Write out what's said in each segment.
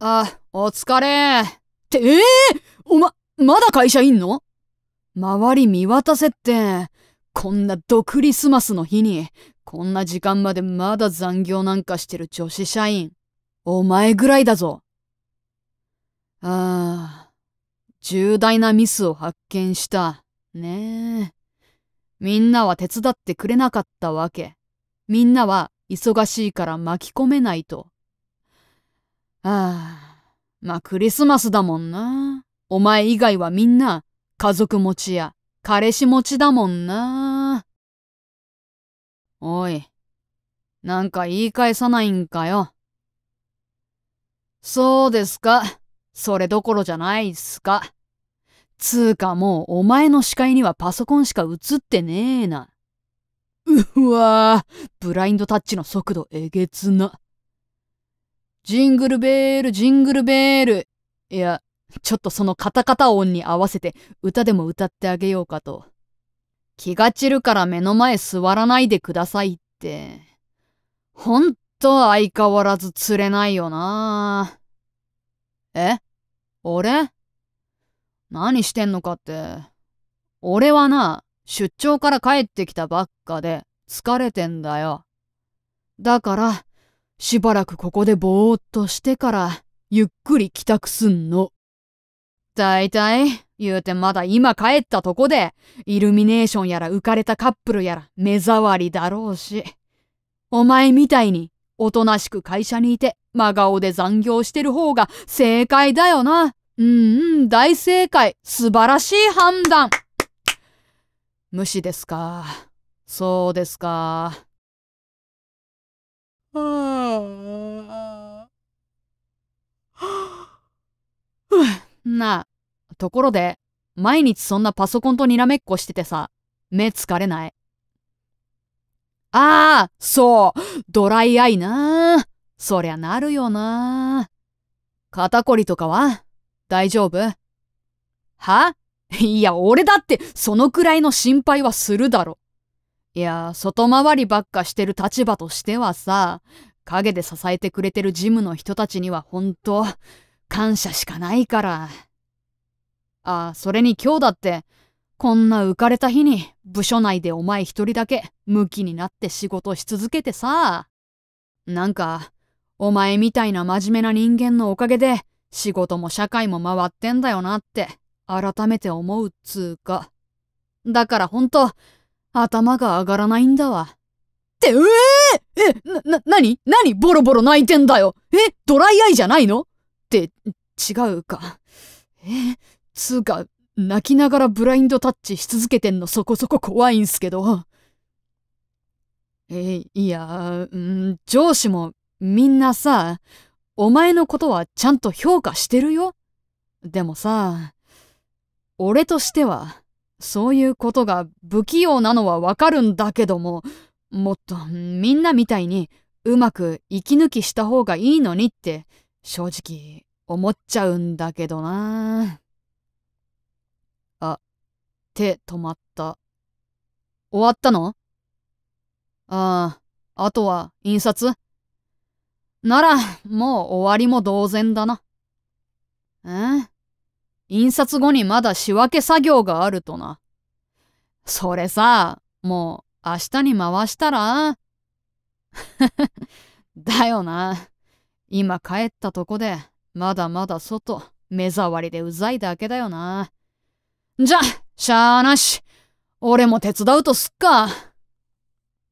あ、お疲れ。って、ええー、おま、まだ会社いんの周り見渡せって。こんなドクリスマスの日に、こんな時間までまだ残業なんかしてる女子社員。お前ぐらいだぞ。ああ、重大なミスを発見した。ねえ。みんなは手伝ってくれなかったわけ。みんなは忙しいから巻き込めないとああ、まあクリスマスだもんな。お前以外はみんな家族持ちや彼氏持ちだもんな。おい、なんか言い返さないんかよ。そうですか。それどころじゃないっすか。つうかもうお前の視界にはパソコンしか映ってねえな。うわぁ、ブラインドタッチの速度えげつな。ジングルベール、ジングルベール。いや、ちょっとそのカタカタ音に合わせて歌でも歌ってあげようかと。気が散るから目の前座らないでくださいって。ほんと相変わらず釣れないよなえ俺何してんのかって。俺はな、出張から帰ってきたばっかで疲れてんだよ。だから、しばらくここでぼーっとしてから、ゆっくり帰宅すんの。だいたい、言うてまだ今帰ったとこで、イルミネーションやら浮かれたカップルやら目障りだろうし。お前みたいに、おとなしく会社にいて、真顔で残業してる方が正解だよな。うんうん、大正解。素晴らしい判断。無視ですか。そうですか。なあ、ところで、毎日そんなパソコンとにらめっこしててさ、目疲れないああ、そう、ドライアイなそりゃなるよな肩こりとかは大丈夫は いや、俺だってそのくらいの心配はするだろ。いや、外回りばっかしてる立場としてはさ、陰で支えてくれてるジムの人たちには本当、感謝しかないから。あ、それに今日だって、こんな浮かれた日に部署内でお前一人だけムキになって仕事し続けてさ。なんか、お前みたいな真面目な人間のおかげで仕事も社会も回ってんだよなって改めて思うっつうか。だからほんと、頭が上がらないんだわ。ってうえー、えな、な、になにボロボロ泣いてんだよえドライアイじゃないのって、違うか。えつうか、泣きながらブラインドタッチし続けてんのそこそこ怖いんすけど。え、いや、うん、上司もみんなさ、お前のことはちゃんと評価してるよ。でもさ、俺としては、そういうことが不器用なのはわかるんだけども、もっとみんなみたいにうまく息抜きした方がいいのにって正直思っちゃうんだけどなあ、手止まった。終わったのああ、あとは印刷なら、もう終わりも同然だな。え印刷後にまだ仕分け作業があるとな。それさ、もう明日に回したら だよな。今帰ったとこで、まだまだ外、目障りでうざいだけだよな。じゃ、しゃーなし。俺も手伝うとすっか。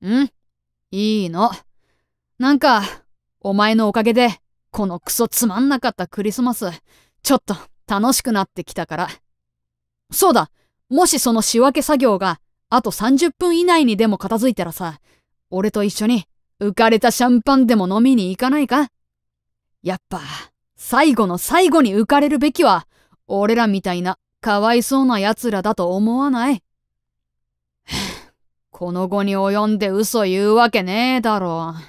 んいいの。なんか、お前のおかげで、このクソつまんなかったクリスマス、ちょっと楽しくなってきたから。そうだ、もしその仕分け作業があと30分以内にでも片付いたらさ、俺と一緒に浮かれたシャンパンでも飲みに行かないかやっぱ、最後の最後に浮かれるべきは、俺らみたいなかわいそうな奴らだと思わない この後に及んで嘘言うわけねえだろう。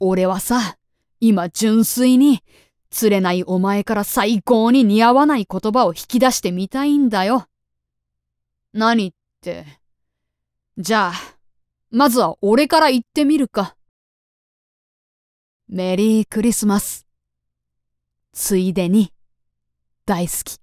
俺はさ、今純粋に釣れないお前から最高に似合わない言葉を引き出してみたいんだよ。何って。じゃあ、まずは俺から言ってみるか。メリークリスマス。ついでに、大好き。